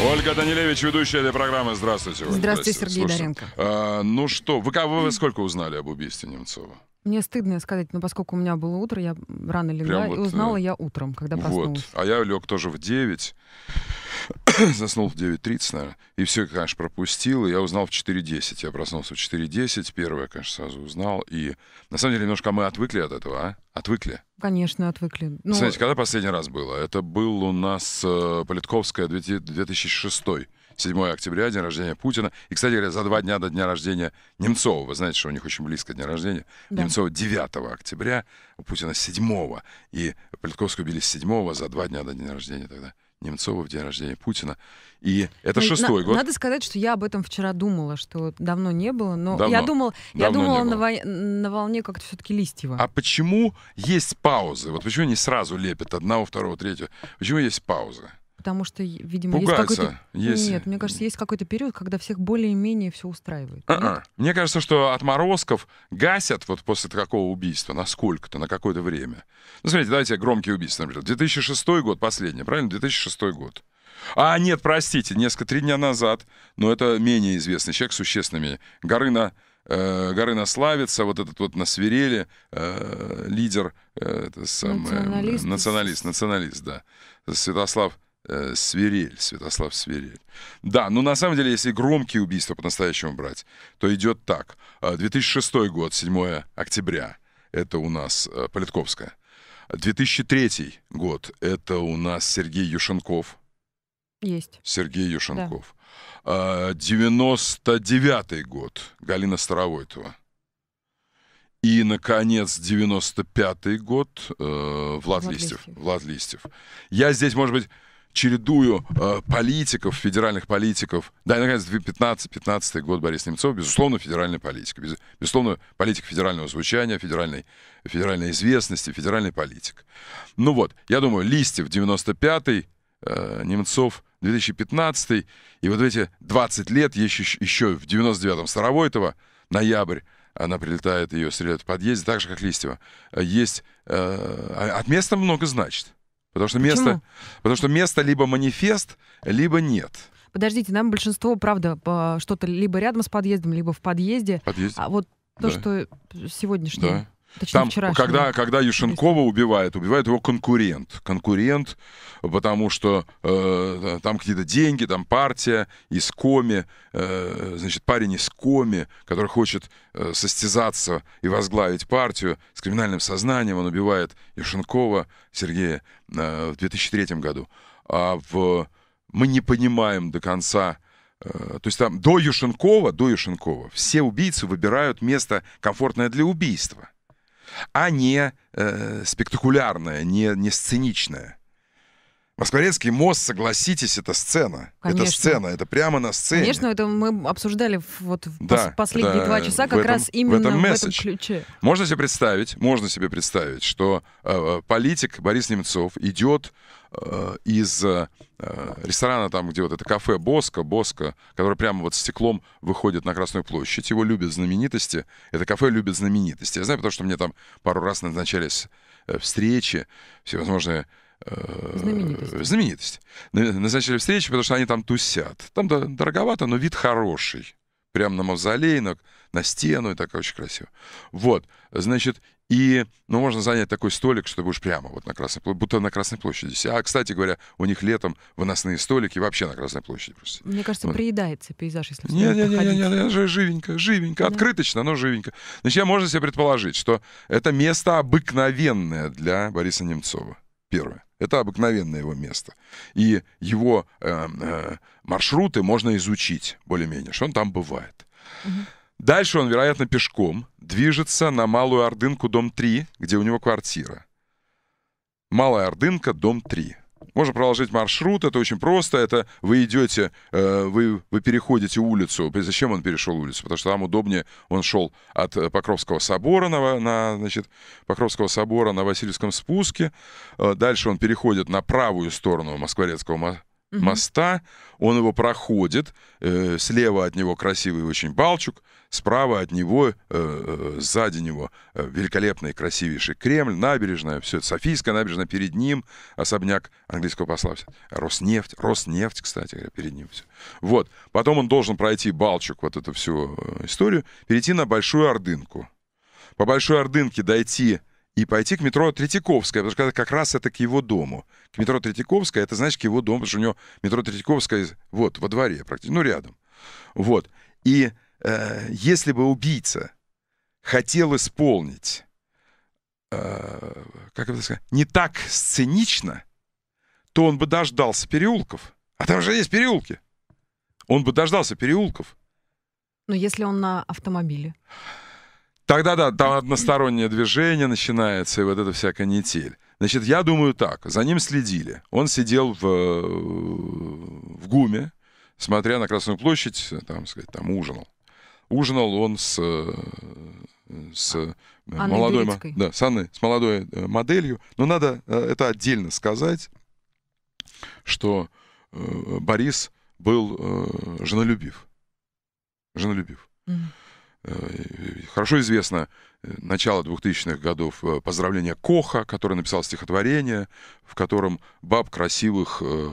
Ольга Данилевич, ведущая этой программы. Здравствуйте. Здравствуйте, Здравствуйте, Сергей Слушайте, Доренко. А, ну что, вы, вы сколько узнали об убийстве Немцова? Мне стыдно сказать, но поскольку у меня было утро, я рано легла, вот, и узнала э... я утром, когда проснулась. Вот. А я лег тоже в 9, заснул в 9.30, наверное, и все, конечно, пропустил, и я узнал в 4.10. Я проснулся в 4.10, первое, конечно, сразу узнал, и на самом деле немножко мы отвыкли от этого, а? Отвыкли? Конечно, отвыкли. Ну... Знаете, когда последний раз было? Это был у нас э, Политковская 2006 7 октября, день рождения Путина. И, кстати говоря, за два дня до дня рождения Немцова. Вы знаете, что у них очень близко день рождения. Да. Немцова 9 октября, у Путина 7. И Политковского убили 7 за два дня до дня рождения тогда. Немцова в день рождения Путина. И это но, шестой на, год. Надо сказать, что я об этом вчера думала, что давно не было, но давно, я думала, я думала на, во, на волне как-то все-таки Листьева. А почему есть паузы? Вот почему не сразу лепят одного, второго, третьего? Почему есть паузы? потому что, видимо, Пугаться. есть какой-то... Есть... Нет, мне кажется, есть какой-то период, когда всех более-менее все устраивает. А-а. Мне кажется, что отморозков гасят вот после такого убийства на сколько-то, на какое-то время. Ну, смотрите, давайте громкие убийства, например. 2006 год, последний, правильно? 2006 год. А, нет, простите, несколько, три дня назад, но это менее известный человек с существенными. Горына э, Горына Славица, вот этот вот на свиреле э, лидер, э, это самое националист. националист, националист, да, Святослав э, Свирель, Святослав Свирель. Да, но ну, на самом деле, если громкие убийства по-настоящему брать, то идет так. 2006 э, год, 7 октября, это у нас э, Политковская. 2003 год, это у нас Сергей Юшенков. Есть. Сергей Юшенков. Да. 99 э, год, Галина Старовойтова. И, наконец, 95-й год, э, Влад, Влад Листьев. Листьев. Влад Листьев. Я здесь, может быть, чередую э, политиков, федеральных политиков. Да, и, наконец, 2015-2015 год Борис Немцов, безусловно, федеральная политика. Без, безусловно, политика федерального звучания, федеральной, федеральной известности, федеральный политик. Ну вот, я думаю, Листьев 95-й, э, Немцов 2015 и вот эти 20 лет, еще, еще в 99-м Старовойтова, ноябрь, она прилетает, ее стреляют в подъезде, так же, как Листьева. Э, есть... Э, а, от места много значит. Потому что, место, потому что место либо манифест, либо нет. Подождите, нам большинство, правда, что-то либо рядом с подъездом, либо в подъезде. Подъезд. А вот то, да. что сегодняшнее. Да. Точнее, Там, когда, когда Юшенкова убивает, убивает его конкурент. Конкурент, потому что э, там какие-то деньги, там партия из Коми, э, значит, парень из Коми, который хочет э, состязаться и возглавить партию с криминальным сознанием, он убивает Юшенкова Сергея э, в 2003 году. А в, мы не понимаем до конца, э, то есть там до Юшенкова, до Юшенкова все убийцы выбирают место комфортное для убийства а не э, спектакулярное, не, не сценичная Москворецкий мост, согласитесь, это сцена. Конечно. Это сцена, это прямо на сцене. Конечно, это мы обсуждали вот да, последние да, два часа как этом, раз именно в этом, в этом ключе. Можно себе представить, можно себе представить, что э, политик Борис Немцов идет э, из э, ресторана там, где вот это кафе Боско, Боско, который прямо вот стеклом выходит на Красную площадь. Его любят знаменитости. Это кафе любит знаменитости. Я знаю, потому что мне там пару раз назначались э, встречи, всевозможные Э, знаменитость. знаменитость. Назначили встречу, потому что они там тусят. Там дороговато, но вид хороший. Прямо на мавзолей, на, на стену, и так очень красиво. Вот, значит, и, ну, можно занять такой столик, что будешь прямо вот на Красной площади, будто на Красной площади. А, кстати говоря, у них летом выносные столики вообще на Красной площади просто. Мне кажется, вот. приедается пейзаж, если нет, нет, нет, нет, нет, живенько, живенько, да. открыточно, но живенько. Значит, я можно себе предположить, что это место обыкновенное для Бориса Немцова. Первое. Это обыкновенное его место. И его э, э, маршруты можно изучить более-менее, что он там бывает. Угу. Дальше он, вероятно, пешком движется на Малую Ордынку, дом 3, где у него квартира. Малая Ордынка, дом 3. Можно проложить маршрут, это очень просто. Это вы идете, э, вы, вы переходите улицу. Зачем он перешел улицу? Потому что там удобнее он шел от э, Покровского собора на, на значит, Покровского собора на Васильевском спуске. Э, дальше он переходит на правую сторону Москворецкого угу. моста, он его проходит, э, слева от него красивый очень балчук, справа от него, э, э сзади него э, великолепный, красивейший Кремль, набережная, все это Софийская набережная, перед ним особняк английского посла, Роснефть, Роснефть, кстати, перед ним все. Вот, потом он должен пройти Балчук, вот эту всю э, историю, перейти на Большую Ордынку. По Большой Ордынке дойти и пойти к метро Третьяковская, потому что как раз это к его дому. К метро Третьяковская, это значит к его дому, потому что у него метро Третьяковская вот, во дворе практически, ну, рядом. Вот. И э, если бы убийца хотел исполнить, э, как это сказать, не так сценично, то он бы дождался переулков. А там же есть переулки. Он бы дождался переулков. Но ну, если он на автомобиле. Тогда да, там одностороннее движение начинается, и вот эта вся канитель. Значит, я думаю так, за ним следили. Он сидел в, э, в ГУМе, смотря на Красную площадь, э, там, сказать, там ужинал. Ужинал он с, э, с Анной молодой, Белецкой. да, с Анной, с молодой моделью. Но надо это отдельно сказать, что Борис был женолюбив. Женолюбив. Mm-hmm. Э, хорошо известно э, начало 2000-х годов э, поздравления Коха, который написал стихотворение, в котором баб красивых э,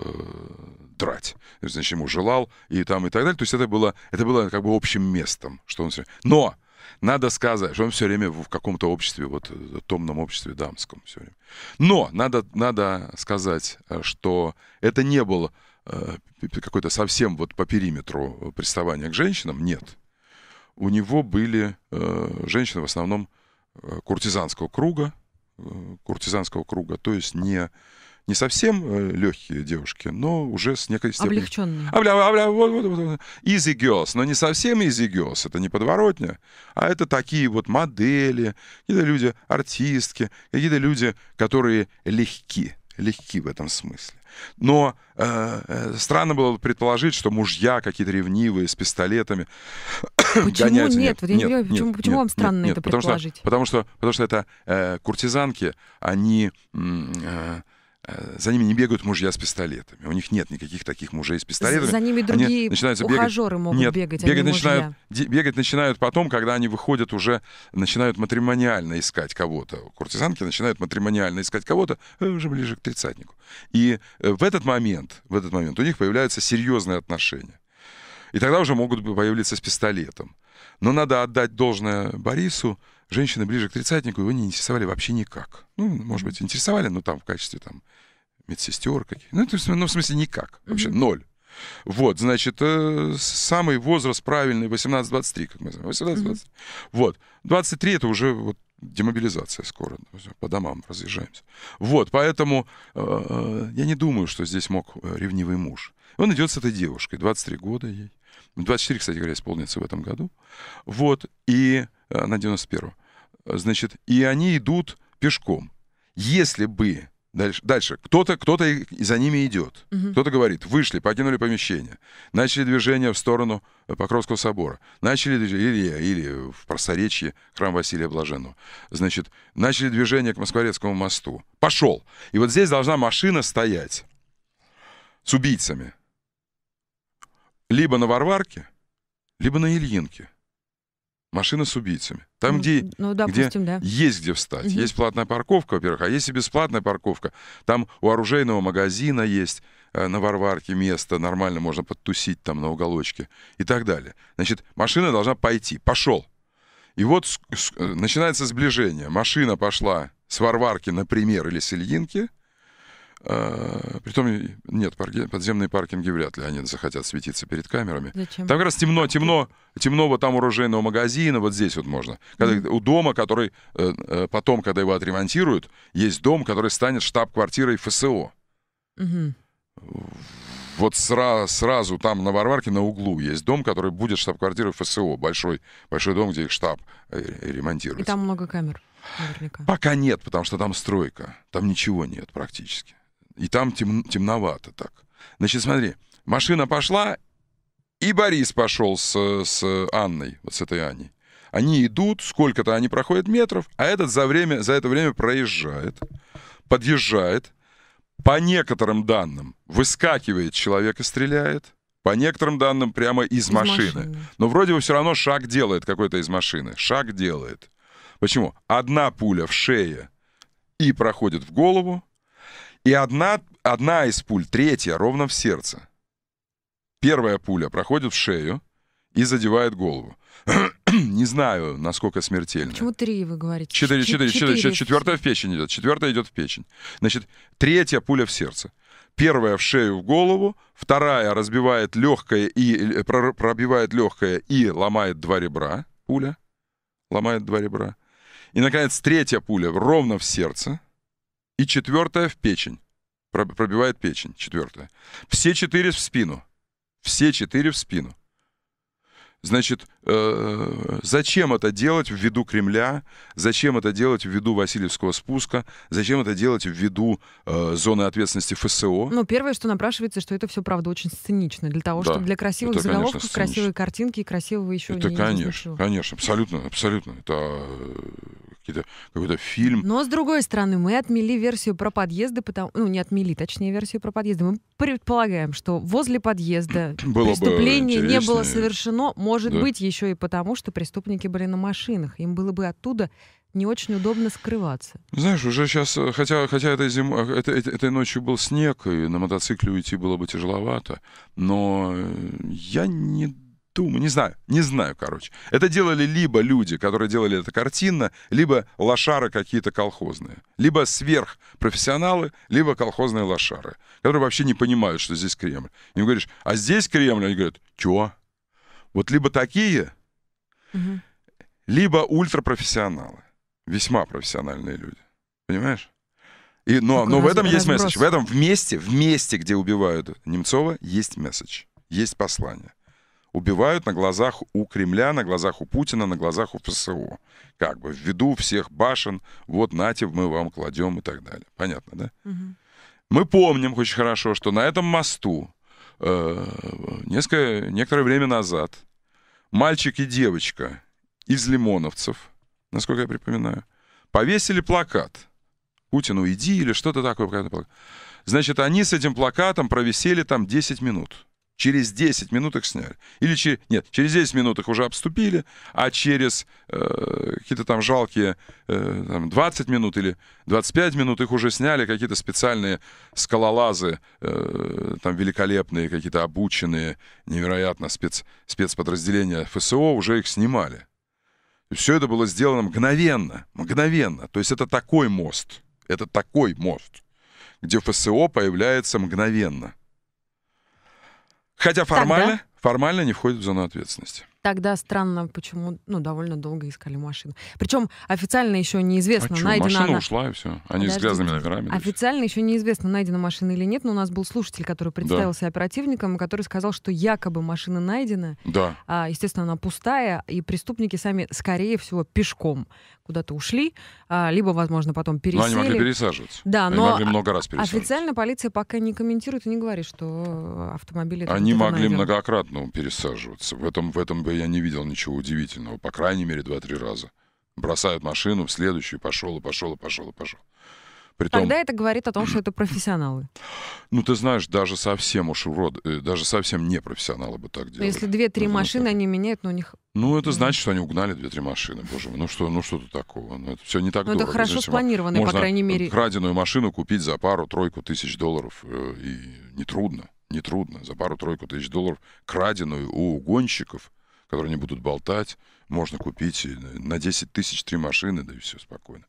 драть. Значит, ему желал и там, и так далее. То есть это было, это было как бы общим местом, что он все... Но! Надо сказать, что он все время в каком-то обществе, вот томном обществе дамском все время. Но надо, надо сказать, что это не было э, какое-то совсем вот по периметру приставания к женщинам, нет у него были э, женщины в основном э, куртизанского круга, э, куртизанского круга, то есть не не совсем легкие девушки, но уже с некой степенью... Облегченные. Обля, обля, вот, вот, вот. Easy girls, но не совсем easy girls, это не подворотня, а это такие вот модели, какие-то люди, артистки, какие-то люди, которые легкие легки в этом смысле. Но э, э странно было предположить, что мужья какие-то ревнивые с пистолетами почему гоняются. Нет, нет, нет, нет, почему, нет, почему нет, вам странно нет, это нет, предположить? Потому что, потому что, потому что это э, куртизанки, они э, Э, за ними не бегают мужья с пистолетами. У них нет никаких таких мужей с пистолетами. За ними другие они ухажеры бегать. могут нет, бегать, а бегать, а не начинают, бегать начинают потом, когда они выходят уже, начинают матримониально искать кого-то. Куртизанки начинают матримониально искать кого-то э, уже ближе к тридцатнику. И э, в этот момент, в этот момент у них появляются серьезные отношения. И тогда уже могут появиться с пистолетом. Но надо отдать должное Борису, женщины ближе к тридцатнику его не интересовали вообще никак. Ну, может быть, интересовали, но там в качестве там медсестер каких. Ну, то есть, ну, в смысле, никак. Вообще mm-hmm. ноль. Вот, значит, э, самый возраст правильный 18-23, как мы знаем. 18-23. Mm-hmm. Вот. 23 это уже вот демобилизация скоро. Ну, по домам разъезжаемся. Вот, поэтому э, э, я не думаю, что здесь мог э, ревнивый муж. Он идет с этой девушкой, 23 года ей. 24, кстати говоря, исполнится в этом году. Вот, и э, на 91-го значит, и они идут пешком. Если бы Дальше, дальше. кто-то кто то за ними идет. Угу. Кто-то говорит, вышли, покинули помещение, начали движение в сторону э, Покровского собора, начали или, или в Просторечье, храм Василия Блаженного. Значит, начали движение к Москворецкому мосту. Пошел. И вот здесь должна машина стоять с убийцами. Либо на Варварке, либо на Ильинке. Машина с убийцами. Там, ну, где, ну, допустим, где да. есть где встать. Угу. Есть платная парковка, во-первых, а есть и бесплатная парковка. Там у оружейного магазина есть э, на Варварке место, нормально можно подтусить там на уголочке и так далее. Значит, машина должна пойти. Пошел. И вот с, с, э, начинается сближение. Машина пошла с Варварки, например, или с Ильинки – а, притом, нет, парки, подземные паркинги вряд ли они захотят светиться перед камерами. Зачем? Там как раз темно, темно, темно вот там урожайного магазина, вот здесь вот можно. Когда, mm-hmm. У дома, который э, э, потом, когда его отремонтируют, есть дом, который станет штаб-квартирой ФСО. Mm-hmm. Вот сра- сразу там на Варварке на углу есть дом, который будет штаб-квартирой ФСО. Большой, большой дом, где их штаб э, ремонтируется. И там много камер. Наверняка. Пока нет, потому что там стройка. Там ничего нет практически. И там тем, темновато так. Значит, смотри, машина пошла, и Борис пошел с, с Анной, вот с этой Аней. Они идут, сколько-то они проходят метров, а этот за, время, за это время проезжает, подъезжает. По некоторым данным, выскакивает человек и стреляет. По некоторым данным, прямо из, из машины. машины. Но вроде бы все равно шаг делает какой-то из машины. Шаг делает. Почему? Одна пуля в шее и проходит в голову, и одна, одна из пуль, третья, ровно в сердце. Первая пуля проходит в шею и задевает голову. Не знаю, насколько смертельно. Почему три, вы говорите? Четыре, четыре, четыре. четыре. Четвертая в печень идет. Четвертая идет в печень. Значит, третья пуля в сердце. Первая в шею, в голову. Вторая разбивает легкое и... Э, пробивает легкое и ломает два ребра. Пуля ломает два ребра. И, наконец, третья пуля ровно в сердце. И четвертая в печень. Пробивает печень, четвертая. Все четыре в спину. Все четыре в спину. Значит, Э, зачем это делать в виду Кремля, зачем это делать в виду Васильевского спуска, зачем это делать в виду э, зоны ответственности ФСО. Ну, первое, что напрашивается, что это все, правда, очень сценично. Для того, да. чтобы для красивых это, заголовков, конечно, красивой картинки и красивого еще это, не конечно, конечно, абсолютно, абсолютно. Это э, какие-то, какой-то фильм. Но, с другой стороны, мы отмели версию про подъезды, потому... ну, не отмели, точнее, версию про подъезды. Мы предполагаем, что возле подъезда было преступление бы не было совершено, может да. быть, еще и потому, что преступники были на машинах. Им было бы оттуда не очень удобно скрываться. Ну, знаешь, уже сейчас, э, хотя, хотя этой, зим, э, это, этой ночью был снег, и на мотоцикле уйти было бы тяжеловато, но э, я не думаю, не знаю, не знаю, короче. Это делали либо люди, которые делали это картинно, либо лошары какие-то колхозные. Либо сверхпрофессионалы, либо колхозные лошары, которые вообще не понимают, что здесь Кремль. Им говоришь, а здесь Кремль? Они говорят, чё? Вот либо такие, угу. либо ультрапрофессионалы, весьма профессиональные люди. Понимаешь? И, но но в этом есть месседж. В этом вместе, вместе, где убивают Немцова, есть месседж, есть послание. Убивают на глазах у Кремля, на глазах у Путина, на глазах у ФСО. Как бы в виду всех башен, вот нате, мы вам кладем и так далее. Понятно, да? Угу. Мы помним очень хорошо, что на этом мосту э, несколько, некоторое время назад мальчик и девочка из лимоновцев, насколько я припоминаю, повесили плакат «Путин, уйди» или что-то такое. Значит, они с этим плакатом провисели там 10 минут через 10 минут их сняли. Или че Нет, через 10 минут их уже обступили, а через э, какие-то там жалкие э, там 20 минут или 25 минут их уже сняли какие-то специальные скалолазы, э, там великолепные, какие-то обученные, невероятно спец, спецподразделения ФСО уже их снимали. И все это было сделано мгновенно, мгновенно. То есть это такой мост, это такой мост, где ФСО появляется мгновенно – Хотя формально, Тогда... формально не входит в зону ответственности. Тогда странно, почему ну, довольно долго искали машину. Причем официально еще неизвестно, а что, найдена машина она... ушла и все. Они Подождите. с грязными номерами. Официально еще неизвестно, найдена машина или нет, но у нас был слушатель, который представился да. оперативником, который сказал, что якобы машина найдена. Да. А, естественно, она пустая, и преступники сами, скорее всего, пешком куда-то ушли, а, либо, возможно, потом пересели. Но они могли пересаживаться. Да, они но могли много раз Официально полиция пока не комментирует и не говорит, что автомобили... Они могли найден. многократно пересаживаться. В этом, в этом бы я не видел ничего удивительного. По крайней мере, два-три раза. Бросают машину, в следующую пошел, и пошел, и пошел, и пошел. Притом... Тогда это говорит о том, что это профессионалы. Ну, ты знаешь, даже совсем уж урод, э, даже совсем не профессионалы бы так ну, делали. Но если две-три машины они меняют, но у них ну, это значит, что они угнали две-три машины, боже мой. Ну что, ну что тут такого? Ну, это все не так Но ну, дорого. это хорошо спланированно, по крайней мере. краденую машину купить за пару-тройку тысяч долларов, э, и нетрудно, нетрудно. За пару-тройку тысяч долларов краденую у угонщиков, которые не будут болтать, можно купить на 10 тысяч три машины, да и все спокойно.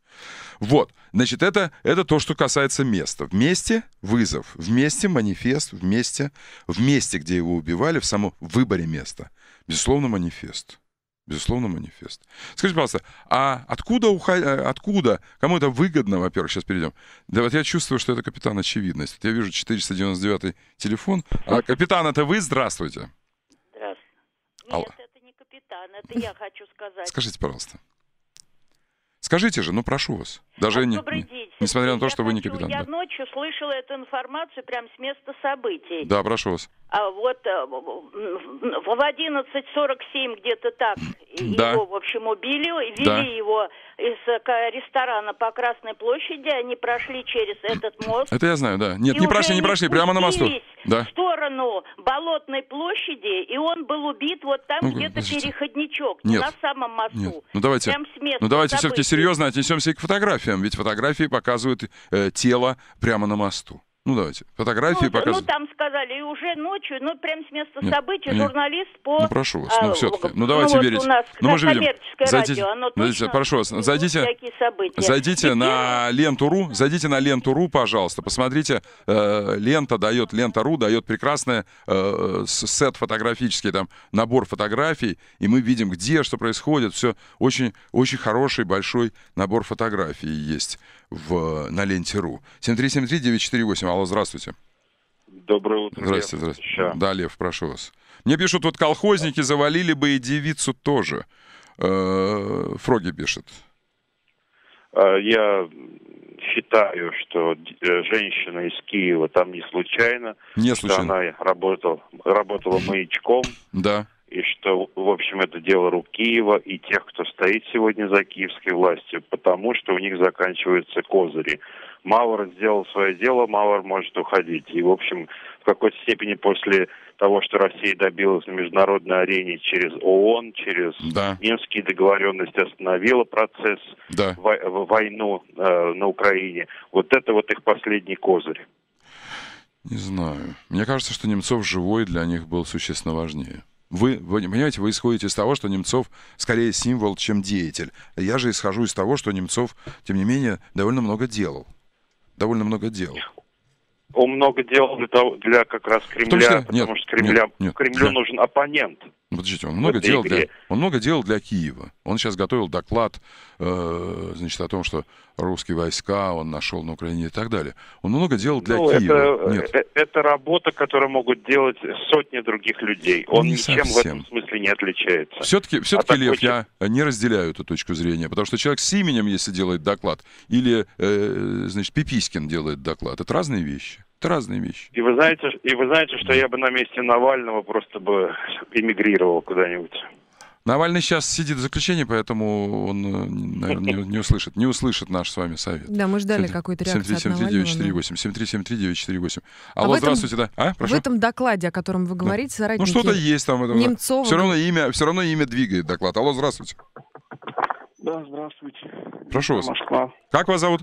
Вот, значит, это, это то, что касается места. Вместе вызов, вместе манифест, вместе, вместе, где его убивали, в самом выборе места – Безусловно, манифест. Безусловно, манифест. Скажите, пожалуйста, а откуда, уха... Э, откуда, кому это выгодно, во-первых, сейчас перейдем. Да вот я чувствую, что это капитан очевидность. Вот я вижу 499 телефон. А капитан, это вы? Здравствуйте. Здравствуйте. Нет, Алла. это не капитан, это я хочу сказать. Скажите, пожалуйста. Скажите же, ну прошу вас. Даже а не, добрый день. Несмотря на то, я что хочу, вы не капитан. Я да. ночью слышала эту информацию прямо с места событий. Да, прошу вас. А вот э, в 11.47 где-то так его, в общем, убили, вели да. его из э, ресторана по Красной площади, они прошли через этот мост. Это я знаю, да. Нет, не прошли, не прошли, прямо на мосту. Да. В сторону Болотной площади, и он был убит вот там, ну, где-то подождите. переходничок, Нет. на самом мосту. Нет. Ну давайте, Прям с места ну, давайте все-таки серьезно отнесемся и к фотографиям, ведь фотографии показывают э, тело прямо на мосту. Ну, давайте. Фотографии ну, показывают. Ну, там сказали, и уже ночью, ну, прям с места нет, событий нет. журналист по... Ну, прошу вас, ну, а, все-таки. Ну, ну, давайте ну, верить. у нас ну, мы же видим. Зайдите, радио, оно зайдите, прошу вас, зайдите, зайдите на ленту.ру, зайдите на ленту.ру, пожалуйста, посмотрите. Э, лента дает, лента.ру дает прекрасный э, сет фотографический, там, набор фотографий, и мы видим, где, что происходит, все. Очень, очень хороший, большой набор фотографий есть в, на ленте РУ. 7373948, алло, здравствуйте. Доброе утро. Здравствуйте, Лев. здравствуйте. Да, Лев, прошу вас. Мне пишут, вот колхозники завалили бы и девицу тоже. Э, Фроги пишет. А, я считаю, что э, женщина из Киева там не случайно. Не случайно. Что она работала, работала маячком. Да и что, в общем, это дело рук Киева и тех, кто стоит сегодня за киевской властью, потому что у них заканчиваются козыри. Мауэр сделал свое дело, Мауэр может уходить. И, в общем, в какой-то степени после того, что Россия добилась на международной арене через ООН, через да. Минские договоренности, остановила процесс, да. во войну э, на Украине. Вот это вот их последний козырь. Не знаю. Мне кажется, что Немцов живой для них был существенно важнее. Вы, вы понимаете, вы исходите из того, что Немцов скорее символ, чем деятель. Я же исхожу из того, что Немцов, тем не менее, довольно много делал. Довольно много делал. Он много делал для, того, для как раз Кремля, потому что, потому нет, что Кремля, нет, нет, Кремлю нет. нужен оппонент. Ну, подождите, он много, делал для, он много делал для Киева. Он сейчас готовил доклад э, значит, о том, что русские войска он нашел на Украине и так далее. Он много делал для ну, Киева. Это, Нет. Э, это работа, которую могут делать сотни других людей. Он не ничем совсем. в этом смысле не отличается. Все-таки, все-таки а Лев, такой... я не разделяю эту точку зрения, потому что человек с именем, если делает доклад, или, э, значит, Пипискин делает доклад, это разные вещи. Это разные вещи. И вы знаете, и вы знаете, что я бы на месте Навального просто бы эмигрировал куда-нибудь. Навальный сейчас сидит в заключении, поэтому он, э, наверное, не, не услышит. Не услышит наш с вами совет. Да, мы ждали какой-то реакции 7373948. 7373948. Алло, а, а здравствуйте, да. А, прошу. В этом докладе, о котором вы говорите, да. Ну, соратники Ну что-то есть там. Это, Немцова. Все равно, имя, все равно имя двигает доклад. Алло, здравствуйте. Да, здравствуйте. Прошу вас. Москва. Как вас зовут?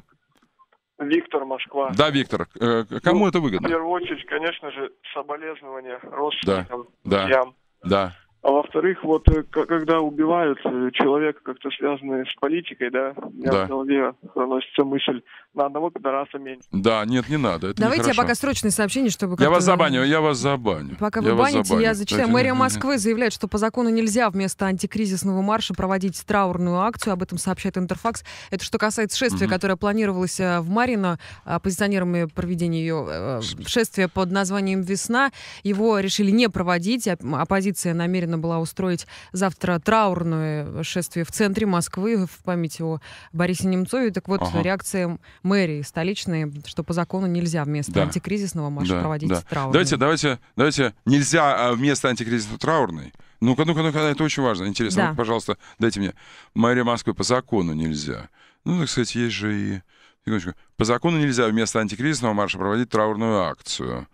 Виктор, Москва. Да, Виктор, э, кому ну, это выгодно? В первую очередь, конечно же, соболезнования родственникам, да, друзьям. Да, да. А во-вторых, вот э, когда убивают э, человека, как-то связанный с политикой, да, у меня да. в голове проносится мысль на одного пидораса меньше. Да, нет, не надо. Это Давайте нехорошо. я пока срочное сообщение, чтобы... Я вас забаню, я вас забаню. Пока я баните, забаню. я зачитаю. Это... Мэрия Москвы заявляет, что по закону нельзя вместо антикризисного марша проводить траурную акцию. Об этом сообщает Интерфакс. Это что касается шествия, угу. которое планировалось э, в Марино, оппозиционерами а, проведения ее шествия под названием «Весна». Его решили не проводить. Оппозиция намерена намерена была устроить завтра траурное шествие в центре Москвы в память о Борисе Немцове. Так вот, ага. реакция мэрии столичной, что по закону нельзя вместо да. антикризисного марша да, проводить да. траурный. Давайте, давайте, давайте, нельзя а, вместо антикризисного траурный. Ну-ка, ну-ка, ну-ка, это очень важно, интересно. Да. Ну пожалуйста, дайте мне. Мэрия Москвы по закону нельзя. Ну, так сказать, есть же и... По закону нельзя вместо антикризисного марша проводить траурную акцию.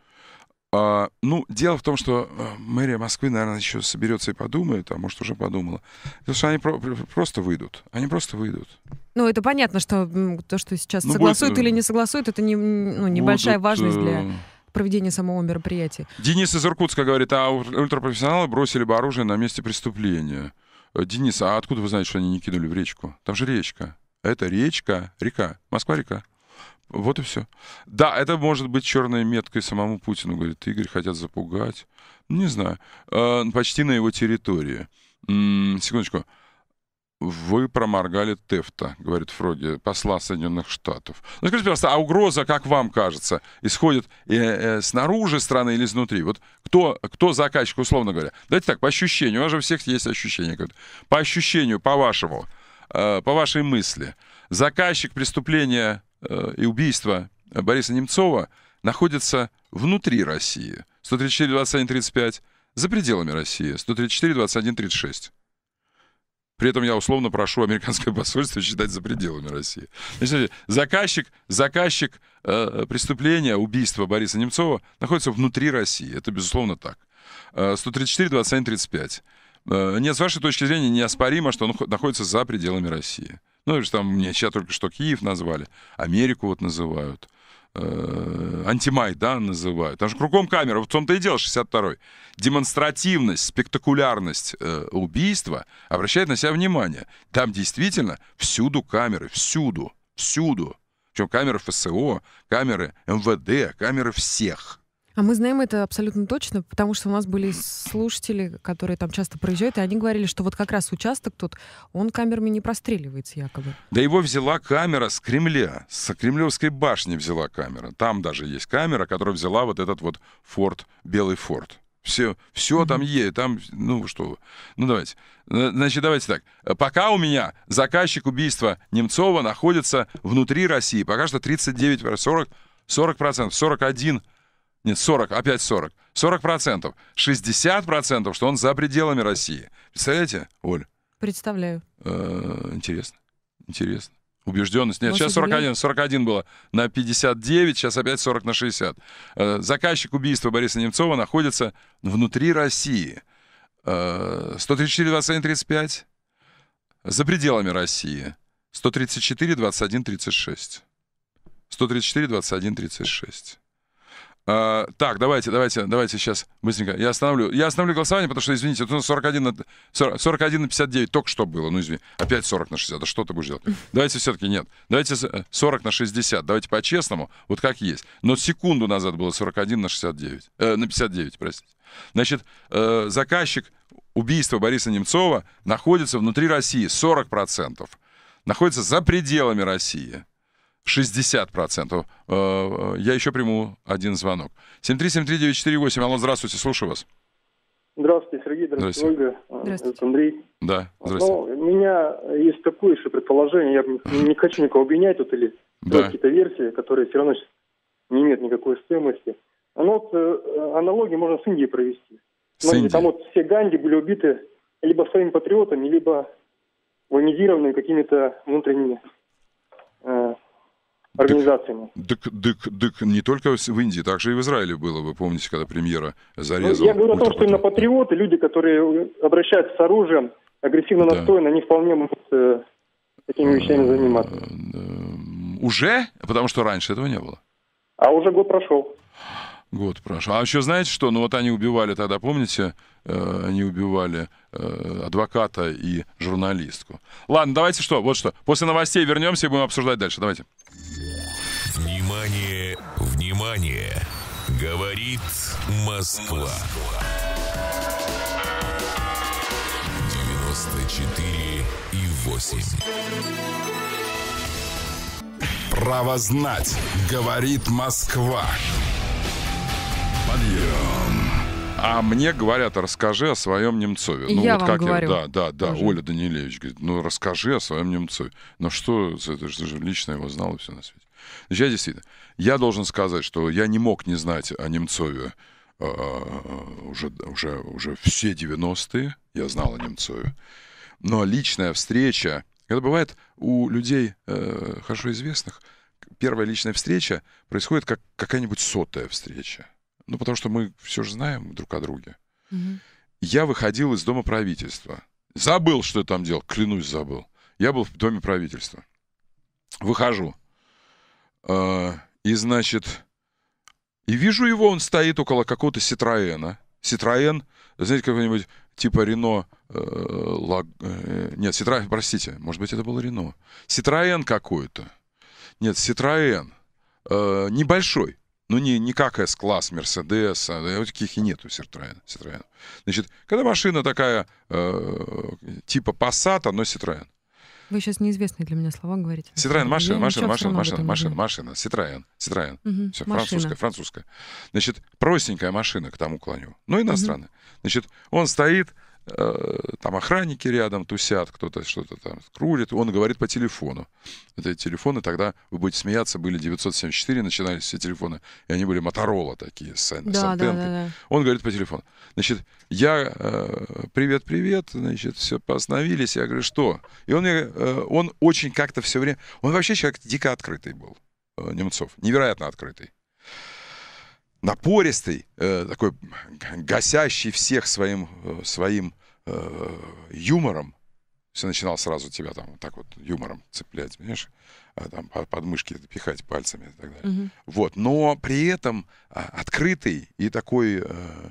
А, ну, дело в том, что э, мэрия Москвы, наверное, еще соберется и подумает, а может, уже подумала. Потому что они про- просто выйдут. Они просто выйдут. Ну, это понятно, что то, что сейчас ну, согласуют будет, или не согласуют, это не, ну, небольшая будут, важность для э, проведения самого мероприятия. Денис из Иркутска говорит, а ультрапрофессионалы бросили бы оружие на месте преступления. Э, Денис, а откуда вы знаете, что они не кинули в речку? Там же речка. Это речка, река. Москва-река. Вот и все. Да, это может быть черной меткой самому Путину. Говорит, Игорь хотят запугать. Не знаю. Э, почти на его территории. М-м, секундочку. Вы проморгали Тефта, говорит Фроги, посла Соединенных Штатов. Ну, скажите, пожалуйста, а угроза, как вам кажется, исходит э, э, снаружи страны или изнутри? Вот кто, кто заказчик, условно говоря? Дайте так, по ощущению, у вас же у всех есть ощущения. По ощущению, по вашему, э, по вашей мысли, заказчик преступления Э, и убийство Бориса Немцова находятся внутри России. 134, 21, 35. За пределами России. 134, 21, 36. При этом я условно прошу американское посольство считать за пределами России. Значит, заказчик, заказчик э, преступления, убийства Бориса Немцова находится внутри России. Это, безусловно, так. 134, 21, 35. Нет, с вашей точки зрения, неоспоримо, что он находится за пределами России. Ну, же там мне сейчас только что Киев назвали, Америку вот называют, э, антимайдан называют. Там же кругом камера, вот в том-то и дело, 62-й. Демонстративность, спектакулярность э, убийства обращает на себя внимание. Там действительно всюду камеры, всюду, всюду. Причем камеры ФСО, камеры МВД, камеры всех – а мы знаем это абсолютно точно, потому что у нас были слушатели, которые там часто проезжают, и они говорили, что вот как раз участок тут, он камерами не простреливается якобы. Да его взяла камера с Кремля, с Кремлевской башни взяла камера. Там даже есть камера, которая взяла вот этот вот форт, белый форт. Все, все там есть, там, ну что, ну давайте. Э, значит, давайте так. Пока у меня заказчик убийства Немцова находится внутри России. Пока что 39, 40, 40 процентов, 41 нет, 40, опять 40. 40 процентов. 60 процентов, что он за пределами России. Представляете, Оль? Представляю. Э, интересно. Интересно. Убежденность. Нет, Вас сейчас 41, 41 было на 59, сейчас опять 40 на 60. Э, заказчик убийства Бориса Немцова находится внутри России. 134, 21, 35. За пределами России. 134, 21, 36. 134, 21, 36. А, так, давайте, давайте, давайте сейчас быстренько. Я остановлю, я остановлю голосование, потому что, извините, тут у нас 41 на, 40, 41 на 59 только что было. Ну, извини, опять 40 на 60. Да что ты будешь делать? Давайте все-таки нет. Давайте 40 э, на 60. Давайте по-честному, вот как есть. Но секунду назад было 41 на 69. Э, на 59, простите. Значит, э, заказчик убийства Бориса Немцова находится внутри России 40%. Находится за пределами России 60%. Э, э, я еще приму один звонок. 7373948. Алло, здравствуйте, слушаю вас. Здравствуйте, Сергей, здравствуйте, здравствуйте. Ольга, э, здравствуйте, Андрей. Да, здравствуйте. Ну, у меня есть такое еще предположение, я не, хочу никого обвинять тут или да. какие-то версии, которые все равно не имеют никакой стоимости. А Но ну вот аналогии можно с Индией провести. С Индией. Там вот все Ганди были убиты либо своими патриотами, либо военизированными какими-то внутренними организациями. Дык, дык, дык, не только в Индии, также и в Израиле было, вы помните, когда премьера ну, зарезал. Ну, я говорю о том, что именно патриоты, люди, которые обращаются с оружием, агрессивно да. настроены, они вполне могут э, такими вещами заниматься. Уже? Потому что раньше этого не было. А уже год прошел. Год прошел. А еще знаете что? Ну вот они убивали тогда, помните, э, они убивали э, адвоката и журналистку. Ладно, давайте что, вот что. После новостей вернемся и будем обсуждать дальше. Давайте внимание! Говорит Москва. 94 и 8. Право знать. Говорит Москва. Подъем. А мне говорят, расскажи о своем Немцове. ну, я вот вам как говорю. Я, да, да, да. Тоже. Оля Данилевич говорит, ну расскажи о своем Немцове. Ну что, это же лично его знал и все на свете. Значит, я действительно, я должен сказать, что я не мог не знать о Немцове а, уже, уже, уже все 90-е, я знал о Немцове. Но личная встреча, это бывает у людей э, хорошо известных, первая личная встреча происходит как какая-нибудь сотая встреча. Ну, потому что мы все же знаем друг о друге. Угу. Я выходил из дома правительства. Забыл, что я там делал, клянусь, забыл. Я был в доме правительства. Выхожу. А, и, значит, и вижу его, он стоит около какого-то Ситроена. Ситроен, знаете, какой-нибудь типа Рено... Э, лаг, э, нет, Ситроен, простите, может быть, это было Рено. Ситроен какой-то. Нет, Ситроен. Э, небольшой. Ну, не, не как С-класс Мерседеса, да, вот таких и нету Ситроен, Ситроен. Значит, когда машина такая, э, типа Пассата, но Ситроен. Вы сейчас неизвестные для меня слова говорите. Ситроен, машина, машина, машина, машина, машина, машина, Ситроен, Ситроен. Все, французская, французская. Значит, простенькая машина к тому клоню. Ну, иностранная. Значит, он стоит, Э, там охранники рядом тусят, кто-то что-то там крутит, он говорит по телефону. Это телефоны тогда, вы будете смеяться, были 974, начинались все телефоны, и они были Моторола такие, с, да, с антенкой. Да, да, да. Он говорит по телефону. Значит, я, э, привет-привет, значит, все, постановились, я говорю, что? И он, мне, э, он очень как-то все время, он вообще человек дико открытый был, Немцов, невероятно открытый напористый, э, такой гасящий всех своим, э, своим э, юмором. Все начинал сразу тебя там вот так вот юмором цеплять, понимаешь? А, там подмышки пихать пальцами и так далее. Угу. Вот, но при этом а, открытый и такой э,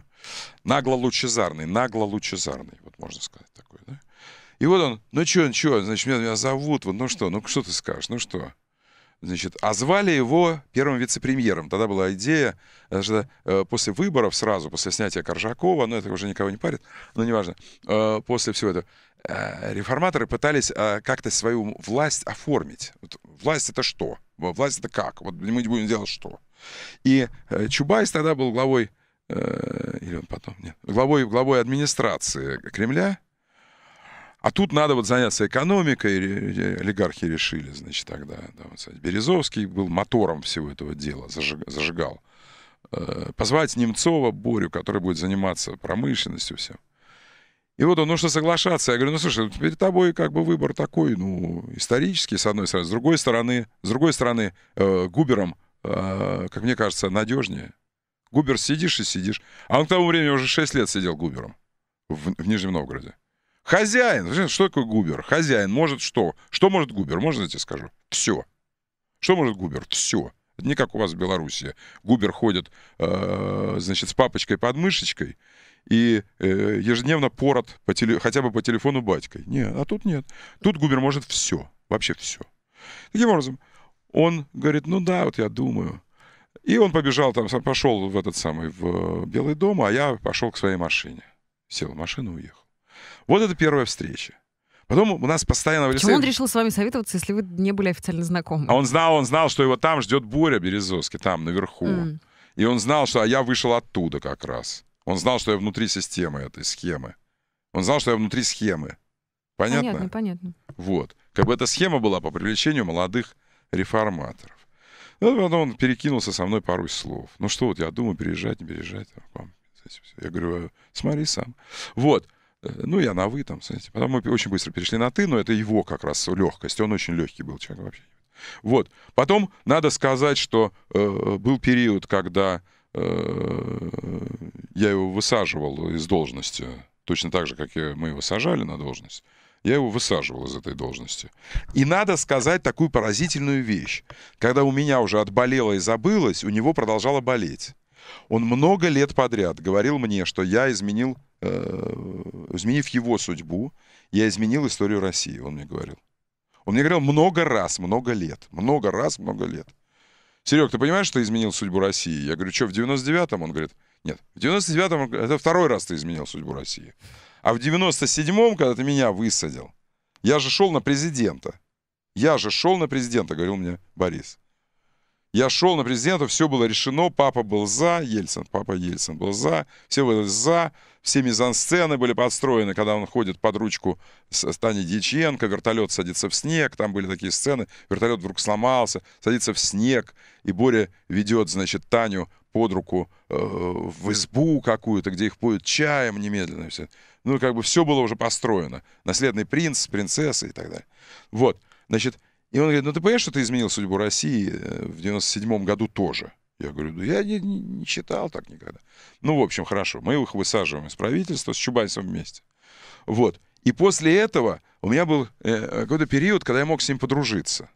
нагло-лучезарный, нагло-лучезарный, вот можно сказать такой, да? И вот он, ну что, ну что, значит, меня, меня зовут, вот, ну что, ну что ты скажешь, ну что? Значит, а звали его первым вице-премьером. Тогда была идея, э, что э, после выборов сразу, после снятия Коржакова, но это уже никого не парит, но неважно, э, после всего этого, реформаторы пытались как-то свою власть оформить. Вот власть это что? Власть это как? Вот мы будем делать что? И Чубайс тогда был главой или он потом, нет, главой, главой администрации Кремля, а тут надо вот заняться экономикой, олигархи решили, значит, тогда. Да, вот, кстати, Березовский был мотором всего этого дела, зажигал. Э, позвать Немцова, Борю, который будет заниматься промышленностью всем. И вот он, ну что, соглашаться. Я говорю, ну слушай, ну, перед тобой как бы выбор такой, ну, исторический, с одной стороны. С другой стороны, с другой стороны, э, Губером, э, как мне кажется, надежнее. Губер сидишь и сидишь. А он к тому времени уже 6 лет сидел Губером в, в Нижнем Новгороде. Хозяин. Что такое губер? Хозяин может что? Что может губер? Можно я тебе скажу? Все. Что может губер? Все. не как у вас в Беларуси. Губер ходит, э, значит, с папочкой под мышечкой и э, ежедневно порот по теле, хотя бы по телефону батькой. Нет, а тут нет. Тут Губер может все, вообще все. Таким образом, он говорит, ну да, вот я думаю. И он побежал там, пошел в этот самый, в э, Белый дом, а я пошел к своей машине. Сел в машину и уехал. Вот это первая встреча. Потом у нас постоянно... Почему лице... он решил с вами советоваться, если вы не были официально знакомы? А он знал, он знал, что его там ждет Боря Березовский, там, наверху. Mm. И он знал, что а я вышел оттуда как раз. Он знал, что я внутри системы этой схемы. Он знал, что я внутри схемы. Понятно? Понятно, понятно. Вот. Как бы эта схема была по привлечению молодых реформаторов. Ну, потом он перекинулся со мной пару слов. Ну что вот, я думаю, переезжать, не переезжать. Я говорю, смотри сам. Вот. Ну, я на вы там, знаете. Потом мы очень быстро перешли на ты, но это его как раз легкость. Он очень легкий был человек вообще. Вот. Потом надо сказать, что э, был период, когда э, я его высаживал из должности, точно так же, как мы его сажали на должность. Я его высаживал из этой должности. И надо сказать такую поразительную вещь. Когда у меня уже отболело и забылось, у него продолжало болеть. Он много лет подряд говорил мне, что я изменил, э, изменив его судьбу, я изменил историю России, он мне говорил. Он мне говорил много раз, много лет. Много раз, много лет. Серег, ты понимаешь, что ты изменил судьбу России? Я говорю, что, в 99-м? Он говорит, нет, в 99-м это второй раз ты изменил судьбу России. А в 97-м, когда ты меня высадил, я же шел на президента. Я же шел на президента, говорил мне Борис. Я шел на президента, все было решено, папа был за, Ельцин, папа Ельцин был за, все были за, все мизансцены были подстроены, когда он ходит под ручку с Таней Дьяченко, вертолет садится в снег, там были такие сцены, вертолет вдруг сломался, садится в снег, и Боря ведет, значит, Таню под руку э, в избу какую-то, где их поют чаем немедленно. Все. Ну, как бы все было уже построено. Наследный принц, принцесса и так далее. Вот, значит, и он говорит, ну ты понимаешь, что ты изменил судьбу России э, в 97 году тоже? Я говорю, да я не, не, не читал так никогда. Ну, в общем, хорошо, мы их высаживаем из правительства с Чубайсом вместе. Вот. И после этого у меня был э, какой-то период, когда я мог с ним подружиться.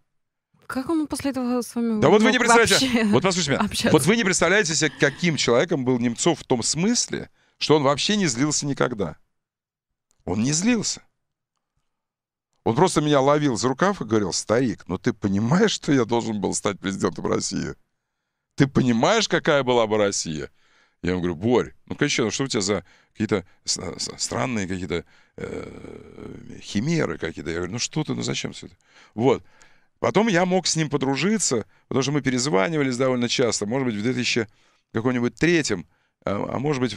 Как он после этого с вами Да вот вы не представляете, вот послушайте меня, общаться. вот вы не представляете себе, каким человеком был Немцов в том смысле, что он вообще не злился никогда. Он не злился. Он просто меня ловил за рукав и говорил, старик, ну ты понимаешь, что я должен был стать президентом России? Ты понимаешь, какая была бы Россия? Я ему говорю, Борь, ну, конечно, ну, что у тебя за какие-то странные какие-то э, химеры какие-то? Я говорю, ну что ты, ну зачем все это? Вот. Потом я мог с ним подружиться, потому что мы перезванивались довольно часто, может быть, в 2000 каком-нибудь третьем, а, а может быть,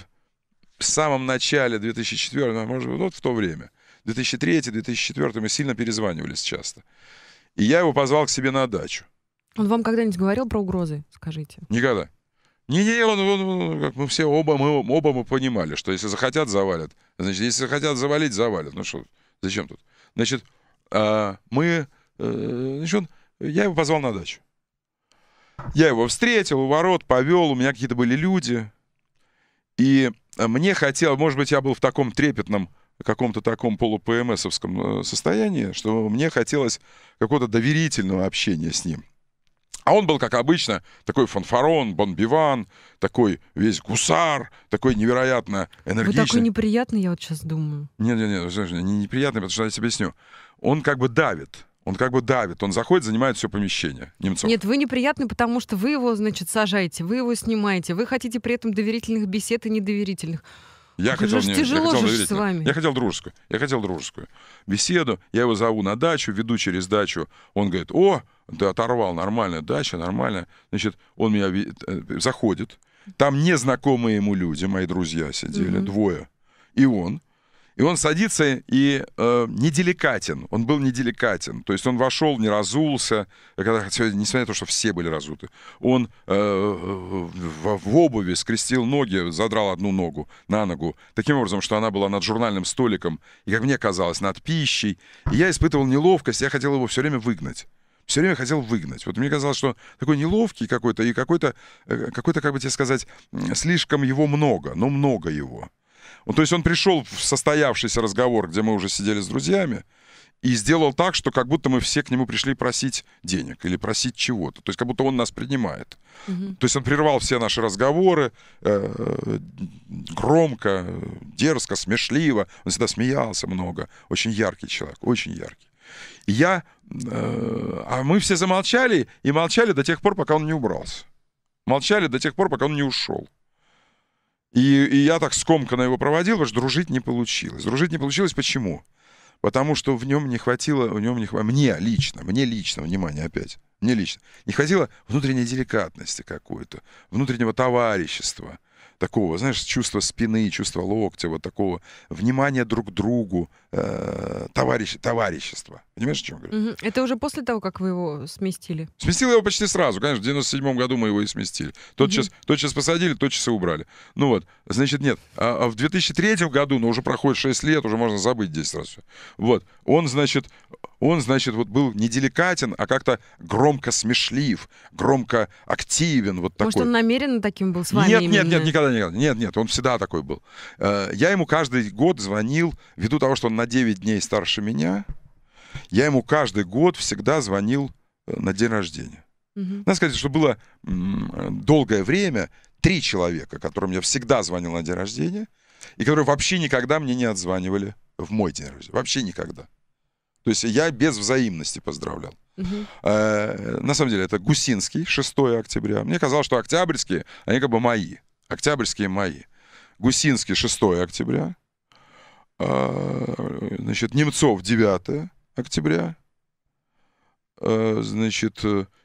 в самом начале 2004, а может быть, вот в то время в 2003-2004 мы сильно перезванивались часто. И я его позвал к себе на дачу. Он вам когда-нибудь говорил про угрозы, скажите? Никогда. Не-не, он, он, он, как мы все оба мы, оба мы понимали, что если захотят, завалят. Значит, если захотят завалить, завалят. Ну что, зачем тут? Значит, а, мы... А, значит, он, я его позвал на дачу. Я его встретил у ворот, повел, у меня какие-то были люди. И э, мне хотел, может быть, я был в таком трепетном каком-то таком полупмсовском э, состоянии, что мне хотелось какого-то доверительного общения с ним. А он был, как обычно, такой фанфарон, бомбиван, такой весь гусар, такой невероятно энергичный. Вы такой неприятный, я вот сейчас думаю. Нет-нет-нет, не неприятный, потому что я тебе объясню. Он как бы давит. Он как бы давит, он заходит, занимает все помещение Немцов. Нет, вы неприятны, потому что вы его, значит, сажаете, вы его снимаете, вы хотите при этом доверительных бесед и недоверительных. Я это хотел, не, тяжело я хотел, с вами. я хотел дружескую. Я хотел дружескую беседу. Я его зову на дачу, веду через дачу. Он говорит, о, ты оторвал, нормально, дача, нормально. Значит, он меня э, заходит. Там незнакомые ему люди, мои друзья сидели, угу. двое. И он, и он садится и э, неделикатен. Он был неделикатен. То есть он вошел, не разулся. Когда, несмотря на то, что все были разуты. Он э, в, в обуви скрестил ноги, задрал одну ногу на ногу. Таким образом, что она была над журнальным столиком. И, как мне казалось, над пищей. И я испытывал неловкость. Я хотел его все время выгнать все время хотел выгнать. Вот мне казалось, что такой неловкий какой-то и какой-то, э, какой-то, как бы тебе сказать, слишком его много, но много его. Ну, то есть он пришел в состоявшийся разговор, где мы уже сидели с друзьями, и сделал так, что как будто мы все к нему пришли просить денег или просить чего-то. То есть как будто он нас принимает. Угу. То есть он прервал все наши разговоры э -э громко, дерзко, смешливо. Он всегда смеялся много. Очень яркий человек, очень яркий. И я... Э а мы все замолчали и молчали до тех пор, пока он не убрался. Молчали до тех пор, пока он не ушел. И, и я так скомканно его проводил, потому что дружить не получилось. Дружить не получилось почему? Потому что в нем не хватило, в нем не хватило, мне лично, мне лично, внимание опять, мне лично, не хватило внутренней деликатности какой-то, внутреннего товарищества такого, знаешь, чувства спины, чувства локтя, вот такого внимания друг к другу, э, товарищ, товарищества. Понимаешь, о чем я говорю? Это уже после того, как вы его сместили? Сместил его почти сразу, конечно, в 97 году мы его и сместили. Тотчас, угу. тотчас посадили, тотчас и убрали. Ну вот, значит, нет, а, а в 2003 году, но ну, уже проходит 6 лет, уже можно забыть 10 раз все. Вот, он, значит, он, значит, вот был не деликатен, а как-то громко смешлив, громко активен, вот такой. Может, он намеренно таким был с вами? Нет, именно? нет, нет, никогда не Нет, нет, он всегда такой был. Э, я ему каждый год звонил, ввиду того, что он на 9 дней старше меня, я ему каждый год всегда звонил э, на день рождения. Угу. Надо сказать, что было долгое время три человека, которым я всегда звонил на день рождения, и которые вообще никогда мне не отзванивали в мой день рождения. Вообще никогда. То есть я без взаимности поздравлял. Угу. на самом деле это Гусинский, 6 октября. Мне казалось, что октябрьские, они как бы мои. Октябрьские мои. Гусинский 6 октября. Э, значит, Немцов 9 октября. Э, значит,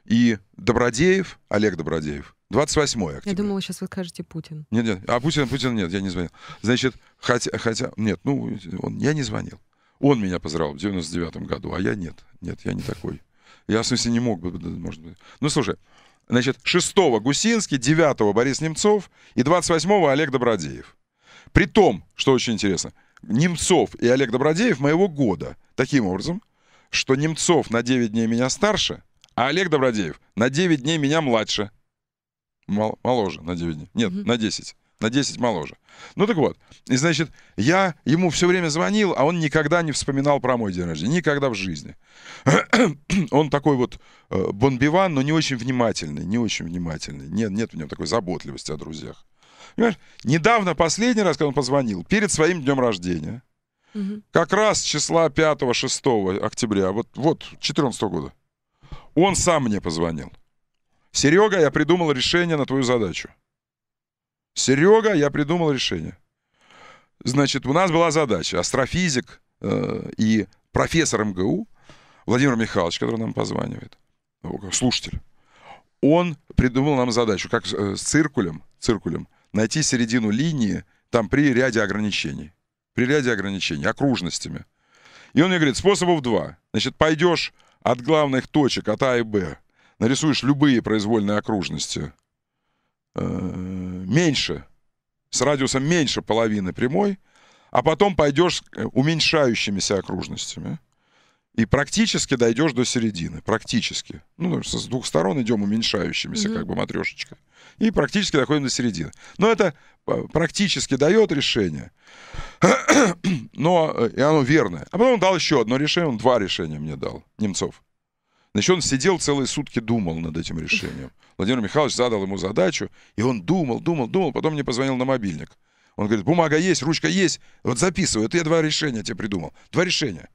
и Добродеев, Олег Добродеев, 28 октября. Я думала, сейчас вы скажете Путин. Нет, нет, а Путин, Путин нет, я не звонил. Значит, хотя, хотя, нет, ну, он, я не звонил. Он меня поздравил в 99-м году, а я нет. Нет, я не такой. Я, в смысле, не мог бы, может быть. Ну, слушай, значит, 6 Гусинский, 9-го Борис Немцов и 28-го Олег Добродеев. При том, что очень интересно, Немцов и Олег Добродеев моего года. Таким образом, что Немцов на 9 дней меня старше, а Олег Добродеев на 9 дней меня младше. Мол, моложе на 9 дней. Нет, mm-hmm. на 10 на 10 моложе. Ну так вот, и значит, я ему все время звонил, а он никогда не вспоминал про мой день рождения, никогда в жизни. он такой вот э, бомбиван, но не очень внимательный, не очень внимательный. Нет, нет в нем такой заботливости о друзьях. Понимаешь, недавно, последний раз, когда он позвонил, перед своим днем рождения, угу. как раз числа 5-6 октября, вот, вот 14 года, он сам мне позвонил. Серега, я придумал решение на твою задачу. Серега, я придумал решение. Значит, у нас была задача. Астрофизик э, и профессор МГУ Владимир Михайлович, который нам позванивает, ну, слушатель, он придумал нам задачу, как э, с циркулем, циркулем найти середину линии там при ряде ограничений. При ряде ограничений, окружностями. И он мне говорит, способов два. Значит, пойдешь от главных точек, от А и Б, нарисуешь любые произвольные окружности – Э, меньше, с радиусом меньше половины прямой, а потом пойдешь э, уменьшающимися окружностями. И практически дойдешь до середины. Практически. Ну, ну с двух сторон идем уменьшающимися, mm-hmm. как бы матрешечкой, И практически доходим до середины. Но это э, практически дает решение. Но и оно верное. А потом он дал еще одно решение, он два решения мне дал, Немцов. Значит, он сидел целые сутки, думал над этим решением. Владимир Михайлович задал ему задачу, и он думал, думал, думал, потом мне позвонил на мобильник. Он говорит, бумага есть, ручка есть, вот записывай, это я два решения тебе придумал. Два решения.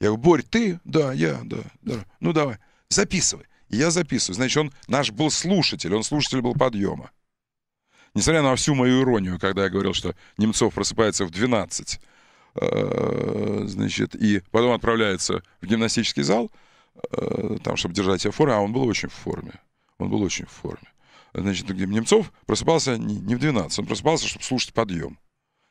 Я говорю, Борь, ты? Да, я, да, да. Ну давай, записывай. И я записываю. Значит, он наш был слушатель, он слушатель был подъема. Несмотря на всю мою иронию, когда я говорил, что Немцов просыпается в 12, э, значит, и потом отправляется в гимнастический зал, Э, там, чтобы держать себя в форме, а он был очень в форме. Он был очень в форме. Значит, Немцов просыпался не в 12, он просыпался, чтобы слушать подъем.